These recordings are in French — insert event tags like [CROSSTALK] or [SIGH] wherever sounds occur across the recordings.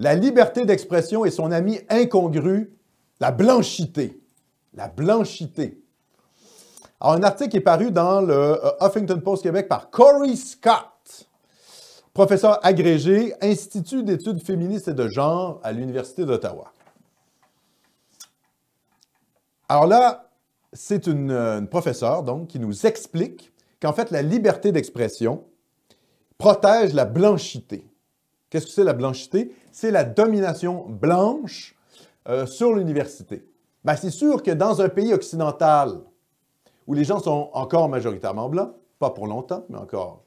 La liberté d'expression et son ami incongru, la blanchité. La blanchité. Alors, un article est paru dans le euh, Huffington Post Québec par Corey Scott, professeur agrégé, Institut d'études féministes et de genre à l'Université d'Ottawa. Alors là, c'est une, une, professeure donc, qui nous explique qu'en fait, la liberté d'expression protège la blanchité. Qu'est-ce que c'est la blanchité? c'est la domination blanche euh, sur l'université. Ben, c'est sûr que dans un pays occidental où les gens sont encore majoritairement blancs, pas pour longtemps, mais encore,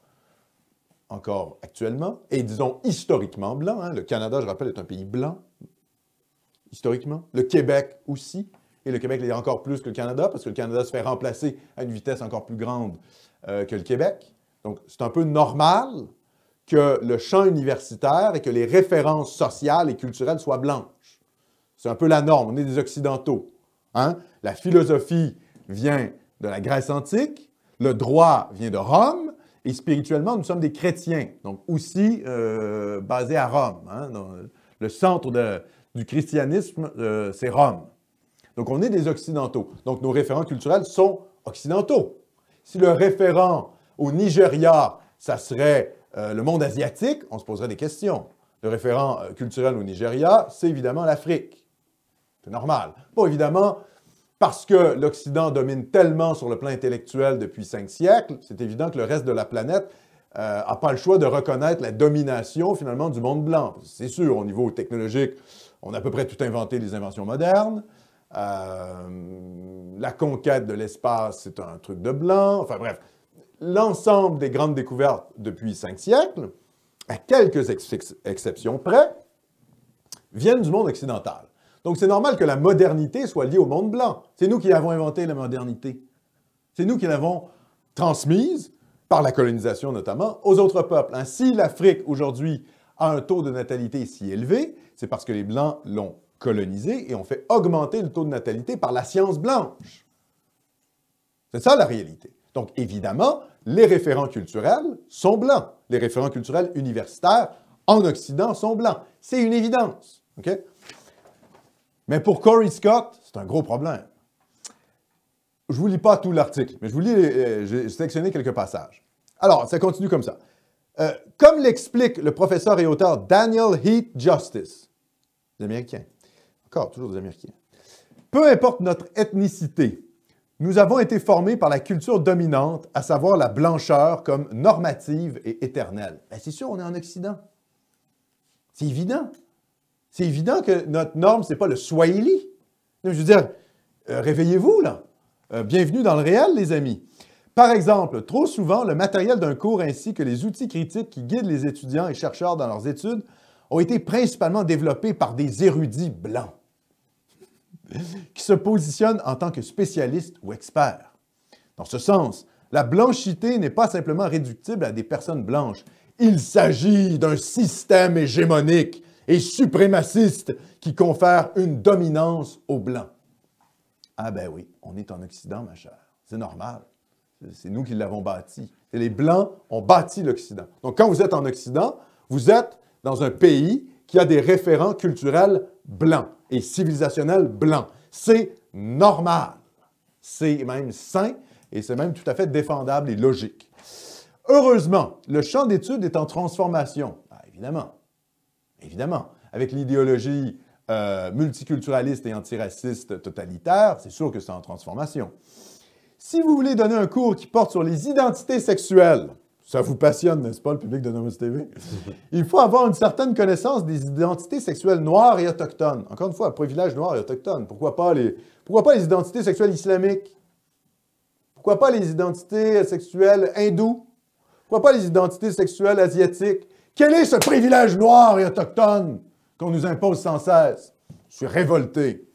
encore actuellement, et disons historiquement blancs, hein, le Canada, je rappelle, est un pays blanc, historiquement, le Québec aussi, et le Québec l'est encore plus que le Canada, parce que le Canada se fait remplacer à une vitesse encore plus grande euh, que le Québec. Donc, c'est un peu normal que le champ universitaire et que les références sociales et culturelles soient blanches. C'est un peu la norme, on est des Occidentaux. Hein? La philosophie vient de la Grèce antique, le droit vient de Rome, et spirituellement, nous sommes des chrétiens, donc aussi euh, basés à Rome. Hein? le centre du christianisme, euh, c'est Rome. Donc on est des Occidentaux. Donc nos référents culturels sont occidentaux. Si le référent au Nigeria, ça serait euh, le monde asiatique, on se poserait des questions. Le référent euh, culturel au Nigeria, c'est évidemment l'Afrique. C'est normal. Bon, évidemment, parce que l'Occident domine tellement sur le plan intellectuel depuis cinq siècles, c'est évident que le reste de la planète n'a euh, pas le choix de reconnaître la domination finalement du monde blanc. C'est sûr, au niveau technologique, on a à peu près tout inventé les inventions modernes. la conquête de l'espace, c'est un truc de blanc. Enfin bref, l'ensemble des grandes découvertes depuis cinq siècles, à quelques exceptions près, viennent du monde occidental. Donc c'est normal que la modernité soit liée au monde blanc. C'est nous qui avons inventé la modernité. C'est nous qui l'avons transmise, par la colonisation notamment, aux autres peuples. Ainsi, si l'Afrique aujourd'hui a un taux de natalité si élevé, c'est parce que les Blancs l'ont colonisé et ont fait augmenter le taux de natalité par la science blanche. C'est ça la réalité. Donc, évidemment, les référents culturels sont blancs. Les référents culturels universitaires en Occident sont blancs. C'est une évidence. Mais pour Corey Scott, c'est un gros problème. Je ne vous lis pas tout l'article, mais je vous lis, euh, j'ai sélectionné quelques passages. Alors, ça continue comme ça. Euh, comme l'explique le professeur et auteur Daniel Heath Justice, des Américains, encore toujours des Américains, peu importe notre ethnicité, nous avons été formés par la culture dominante, à savoir la blancheur comme normative et éternelle. Ben, c'est sûr, on est en Occident. C'est évident. C'est évident que notre norme, ce n'est pas le Swahili. Je veux dire, euh, réveillez-vous, là. Euh, bienvenue dans le réel, les amis. Par exemple, trop souvent, le matériel d'un cours ainsi que les outils critiques qui guident les étudiants et chercheurs dans leurs études ont été principalement développés par des érudits blancs qui se positionne en tant que spécialiste ou expert. Dans ce sens, la blanchité n'est pas simplement réductible à des personnes blanches. Il s'agit d'un système hégémonique et suprémaciste qui confère une dominance aux Blancs. Ah ben oui, on est en Occident, ma chère. C'est normal. C'est nous qui l'avons bâti. Et les Blancs ont bâti l'Occident. Donc quand vous êtes en Occident, vous êtes dans un pays y a des référents culturels blancs et civilisationnels blancs. C'est normal. C'est même sain et c'est même tout à fait défendable et logique. Heureusement, le champ d'études est en transformation. Ah, évidemment. Évidemment. Avec l'idéologie euh, multiculturaliste et antiraciste totalitaire, c'est sûr que c'est en transformation. Si vous voulez donner un cours qui porte sur les identités sexuelles, ça vous passionne, n'est-ce pas, le public de Nomos [LAUGHS] TV? Il faut avoir une certaine connaissance des identités sexuelles noires et autochtones. Encore une fois, privilège noir et autochtone. Pourquoi pas les, pourquoi pas les identités sexuelles islamiques? Pourquoi pas les identités sexuelles hindoues? Pourquoi pas les identités sexuelles asiatiques? Quel est ce privilège noir et autochtone qu'on nous impose sans cesse? Je suis révolté.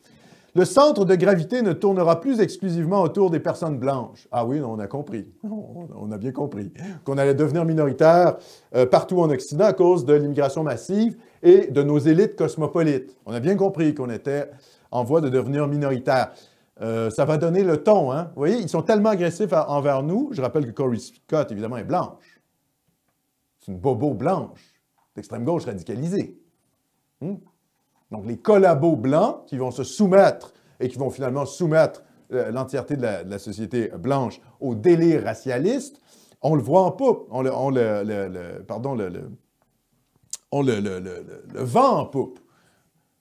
Le centre de gravité ne tournera plus exclusivement autour des personnes blanches. Ah oui, on a compris. [LAUGHS] On a bien compris qu'on allait devenir minoritaire euh, partout en Occident à cause de l'immigration massive et de nos élites cosmopolites. On a bien compris qu'on était en voie de devenir minoritaire. Euh, ça va donner le ton, hein? Vous voyez, ils sont tellement agressifs envers nous. Je rappelle que Cory Scott, évidemment, est blanche. C'est une bobo blanche, d'extrême gauche radicalisée. Hmm? Donc les collabos blancs qui vont se soumettre et qui vont finalement soumettre euh, l'entièreté de, la, société blanche au délire racialiste, on le voit en poupe, on le, vend en poupe.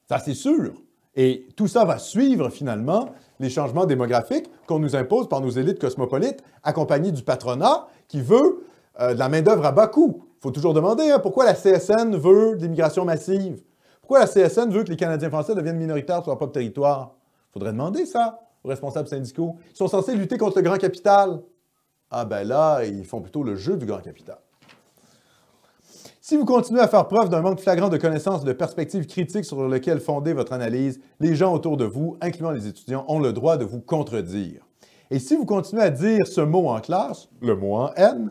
Ça, c'est sûr. Et tout ça va suivre finalement les changements démographiques qu'on nous impose par nos élites cosmopolites, accompagnées du patronat qui veut euh, de la main-d'œuvre à bas coût. Il faut toujours demander hein, pourquoi la CSN veut de l'immigration massive. Pourquoi la CSN veut que les Canadiens français deviennent minoritaires sur leur propre territoire? Faudrait demander ça aux responsables syndicaux. Ils sont censés lutter contre le grand capital. Ah ben là, ils font plutôt le jeu du grand capital. Si vous continuez à faire preuve d'un manque flagrant de connaissances et de perspectives critiques sur lesquelles fonder votre analyse, les gens autour de vous, incluant les étudiants, ont le droit de vous contredire. Et si vous continuez à dire ce mot en classe, le mot en haine,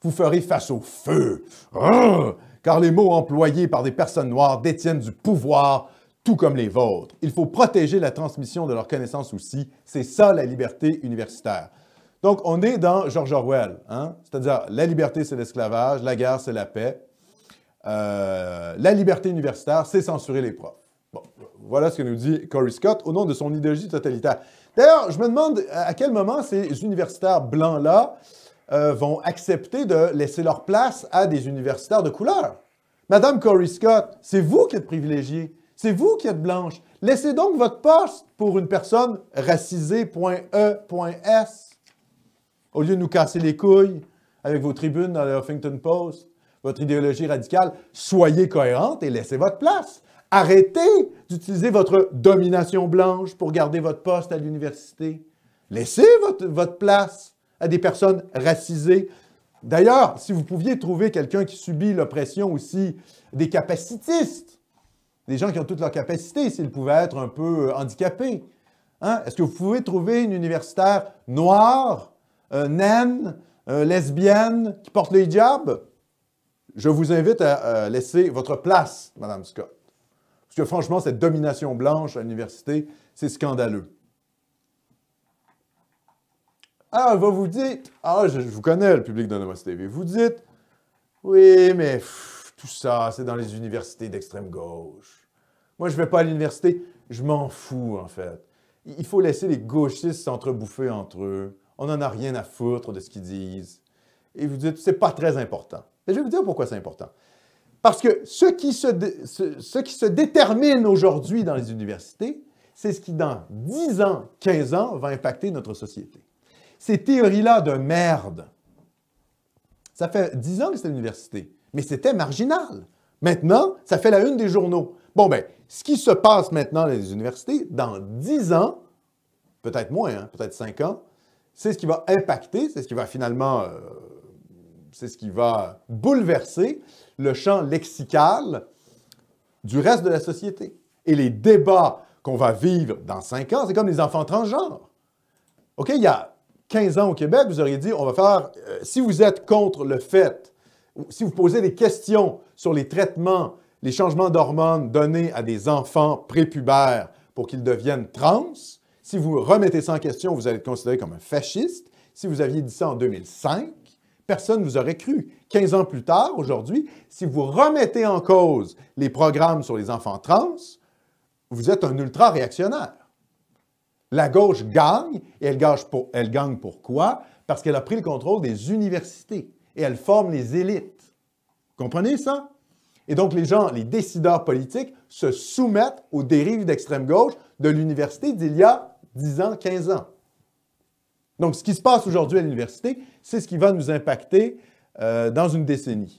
vous ferez face au feu. Ah! car les mots employés par des personnes noires détiennent du pouvoir, tout comme les vôtres. Il faut protéger la transmission de leurs connaissances aussi. C'est ça la liberté universitaire. Donc, on est dans George Orwell, hein? c'est-à-dire la liberté, c'est l'esclavage, la guerre, c'est la paix. Euh, la liberté universitaire, c'est censurer les profs. Bon, voilà ce que nous dit Corey Scott au nom de son idéologie totalitaire. D'ailleurs, je me demande à quel moment ces universitaires blancs-là euh, vont accepter de laisser leur place à des universitaires de couleur. Madame Cory Scott, c'est vous qui êtes privilégiée. C'est vous qui êtes blanche. Laissez donc votre poste pour une personne racisée.e.s. Au lieu de nous casser les couilles avec vos tribunes dans le Huffington Post, votre idéologie radicale, soyez cohérente et laissez votre place. Arrêtez d'utiliser votre domination blanche pour garder votre poste à l'université. Laissez votre, votre place à des personnes racisées. D'ailleurs, si vous pouviez trouver quelqu'un qui subit l'oppression aussi, des capacitistes, des gens qui ont toutes leurs capacités, s'ils pouvaient être un peu euh, handicapés. Hein, est-ce que vous pouvez trouver une universitaire noire, euh, naine, euh, lesbienne, qui porte le hijab? Je vous invite à laisser votre place, Madame Scott. Parce que franchement, cette domination blanche à l'université, c'est scandaleux. Ah, vous va vous dire, ah, je, vous connais, le public de Namaste TV, vous dites, oui, mais tout ça, c'est dans les universités d'extrême gauche. Moi, je ne vais pas à l'université, je m'en fous, en fait. Il faut laisser les gauchistes s'entrebouffer entre eux. On n'en a rien à foutre de ce qu'ils disent. Et vous dites, c'est pas très important. Et je vais vous dire pourquoi c'est important. Parce que ce qui se, ce qui se détermine aujourd'hui dans les universités, c'est ce qui, dans 10 ans, 15 ans, va impacter notre société ces théories-là de merde. Ça fait dix ans que c'est l'université, mais c'était marginal. Maintenant, ça fait la une des journaux. Bon, ben, ce qui se passe maintenant dans les universités, dans dix ans, peut-être moins, hein, peut-être cinq ans, c'est ce qui va impacter, c'est ce qui va finalement, euh, c'est ce qui va bouleverser le champ lexical du reste de la société. Et les débats qu'on va vivre dans cinq ans, c'est comme les enfants transgenres. OK, il y a 15 ans au Québec, vous auriez dit, on va faire, euh, si vous êtes contre le fait, si vous posez des questions sur les traitements, les changements d'hormones donnés à des enfants prépubères pour qu'ils deviennent trans, si vous remettez ça en question, vous allez être considéré comme un fasciste. Si vous aviez dit ça en 2005, personne ne vous aurait cru. 15 ans plus tard, aujourd'hui, si vous remettez en cause les programmes sur les enfants trans, vous êtes un ultra-réactionnaire. La gauche gagne, et elle gagne, pour, pourquoi? Parce qu'elle a pris le contrôle des universités et elle forme les élites. Vous comprenez ça? Et donc, les gens, les décideurs politiques, se soumettent aux dérives d'extrême gauche de l'université d'il y a 10 ans, 15 ans. Donc, ce qui se passe aujourd'hui à l'université, c'est ce qui va nous impacter euh, dans une décennie.